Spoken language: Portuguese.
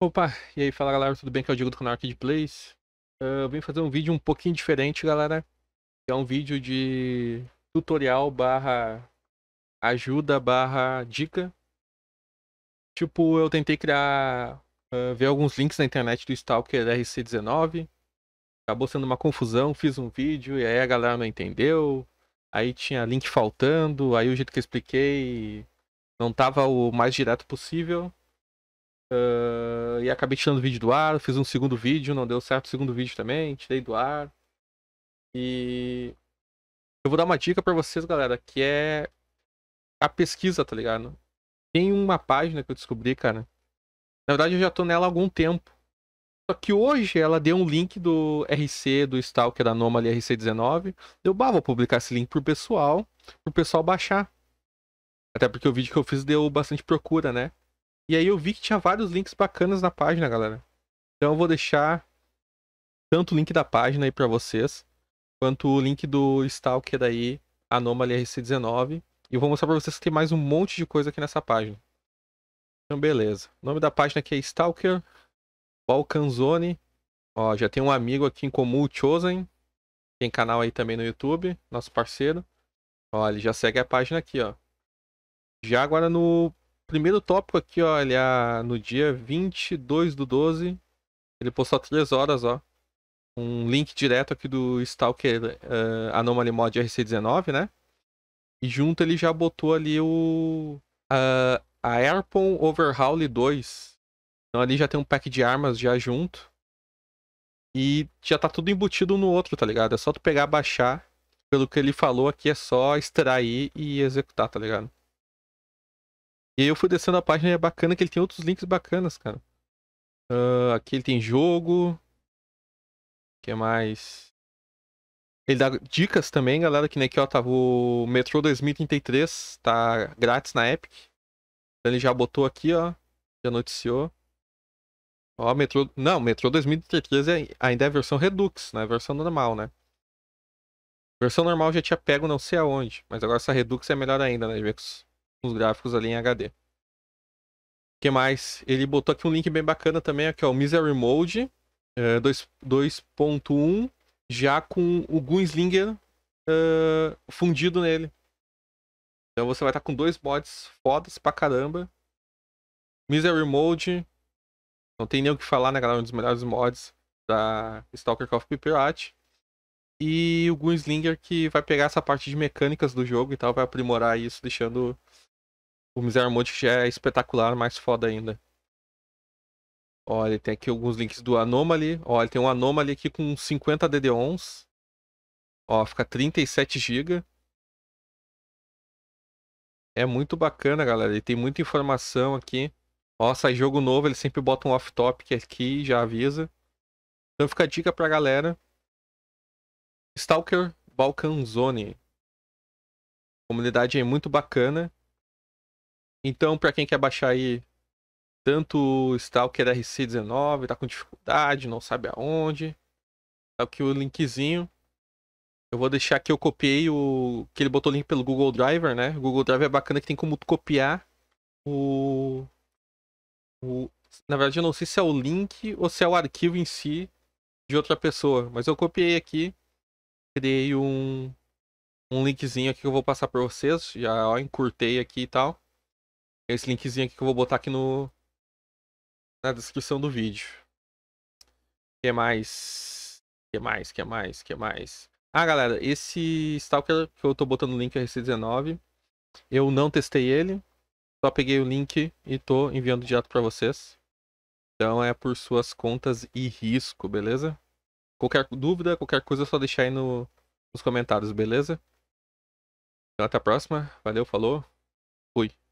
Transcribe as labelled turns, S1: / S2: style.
S1: Opa, e aí fala galera, tudo bem? Que é o Diego do canal Arcade Plays. Uh, eu vim fazer um vídeo um pouquinho diferente, galera. É um vídeo de tutorial barra ajuda barra dica. Tipo, eu tentei criar, uh, ver alguns links na internet do Stalker RC19. Acabou sendo uma confusão, fiz um vídeo e aí a galera não entendeu. Aí tinha link faltando, aí o jeito que eu expliquei não tava o mais direto possível. Uh, e acabei tirando o vídeo do ar, fiz um segundo vídeo, não deu certo o segundo vídeo também, tirei do ar. E eu vou dar uma dica para vocês, galera, que é a pesquisa, tá ligado? Tem uma página que eu descobri, cara. Na verdade, eu já tô nela há algum tempo. Só que hoje ela deu um link do RC, do Stalker da Anomaly RC19. Eu, bah, vou publicar esse link pro pessoal, pro pessoal baixar. Até porque o vídeo que eu fiz deu bastante procura, né? E aí eu vi que tinha vários links bacanas na página, galera. Então eu vou deixar tanto o link da página aí para vocês, quanto o link do Stalker daí, Anomaly RC19. E eu vou mostrar para vocês que tem mais um monte de coisa aqui nessa página. Então beleza. O nome da página aqui é Stalker Balcanzone. Ó, já tem um amigo aqui em comum, o Chosen. Tem canal aí também no YouTube, nosso parceiro. Ó, ele já segue a página aqui, ó. Já agora no primeiro tópico aqui, olha, ah, no dia 22 do 12, ele postou 3 horas, ó. Um link direto aqui do Stalker uh, Anomaly Mod RC19, né? E junto ele já botou ali o. Uh, a Airpon Overhaul 2. Então ali já tem um pack de armas já junto. E já tá tudo embutido no outro, tá ligado? É só tu pegar, baixar. Pelo que ele falou aqui, é só extrair e executar, tá ligado? E aí eu fui descendo a página e é bacana que ele tem outros links bacanas, cara. Uh, aqui ele tem jogo. O que mais? Ele dá dicas também, galera, que nem aqui, ó, tava tá o Metro 2033, tá grátis na Epic. Então ele já botou aqui, ó, já noticiou. Ó, Metro... Não, Metro 2033 é... ainda é versão Redux, né? Versão normal, né? Versão normal já tinha pego não sei aonde, mas agora essa Redux é melhor ainda, né, Vicos? os gráficos ali em HD. O que mais? Ele botou aqui um link bem bacana também, aqui ó, o Misery Mode é, 2.1, já com o Gunslinger é, fundido nele. Então você vai estar tá com dois mods fodas pra caramba. Misery Mode, não tem nem o que falar, né, galera? Um dos melhores mods da Stalker of Pirate. E o Gunslinger que vai pegar essa parte de mecânicas do jogo e tal, vai aprimorar isso, deixando o já é espetacular, mais foda ainda. Olha, tem aqui alguns links do Anomaly. Olha, tem um Anomaly aqui com 50 dd 11 Ó, fica 37 GB. É muito bacana, galera. Ele tem muita informação aqui. Ó, sai jogo novo, Ele sempre bota um off-topic aqui, já avisa. Então fica a dica pra galera. Stalker Balkan Zone. comunidade é muito bacana. Então, para quem quer baixar aí tanto o Stalker RC19, tá com dificuldade, não sabe aonde, tá aqui o linkzinho. Eu vou deixar que eu copiei o que ele botou o link pelo Google Driver, né? O Google Drive é bacana que tem como copiar o... o na verdade, eu não sei se é o link ou se é o arquivo em si de outra pessoa, mas eu copiei aqui, criei um um linkzinho aqui que eu vou passar para vocês, já ó, encurtei aqui e tal esse linkzinho aqui que eu vou botar aqui no na descrição do vídeo. Que mais? Que mais? Que mais? Que mais? Ah, galera, esse stalker que eu tô botando o link é RC19, eu não testei ele, só peguei o link e tô enviando direto para vocês. Então é por suas contas e risco, beleza? Qualquer dúvida, qualquer coisa é só deixar aí no, nos comentários, beleza? Então até a próxima, valeu, falou, fui.